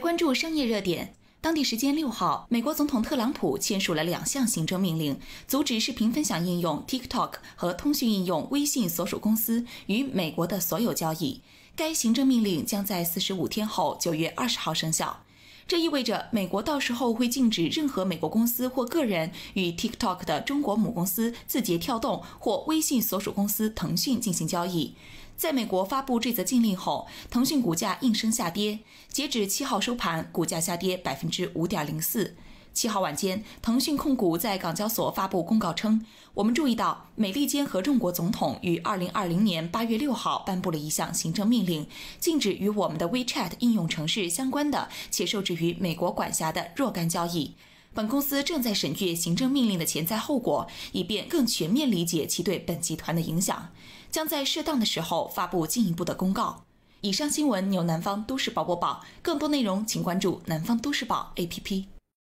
关注商业热点。当地时间六号，美国总统特朗普签署了两项行政命令，阻止视频分享应用 TikTok 和通讯应用微信所属公司与美国的所有交易。该行政命令将在四十五天后，九月二十号生效。这意味着，美国到时候会禁止任何美国公司或个人与 TikTok 的中国母公司字节跳动或微信所属公司腾讯进行交易。在美国发布这则禁令后，腾讯股价应声下跌。截止七号收盘，股价下跌百分之五点零四。七号晚间，腾讯控股在港交所发布公告称：“我们注意到，美利坚合众国总统于二零二零年八月六号颁布了一项行政命令，禁止与我们的 WeChat 应用程式相关的且受制于美国管辖的若干交易。本公司正在审阅行政命令的潜在后果，以便更全面理解其对本集团的影响，将在适当的时候发布进一步的公告。”以上新闻由南方都市报播报，更多内容请关注南方都市报 A P P。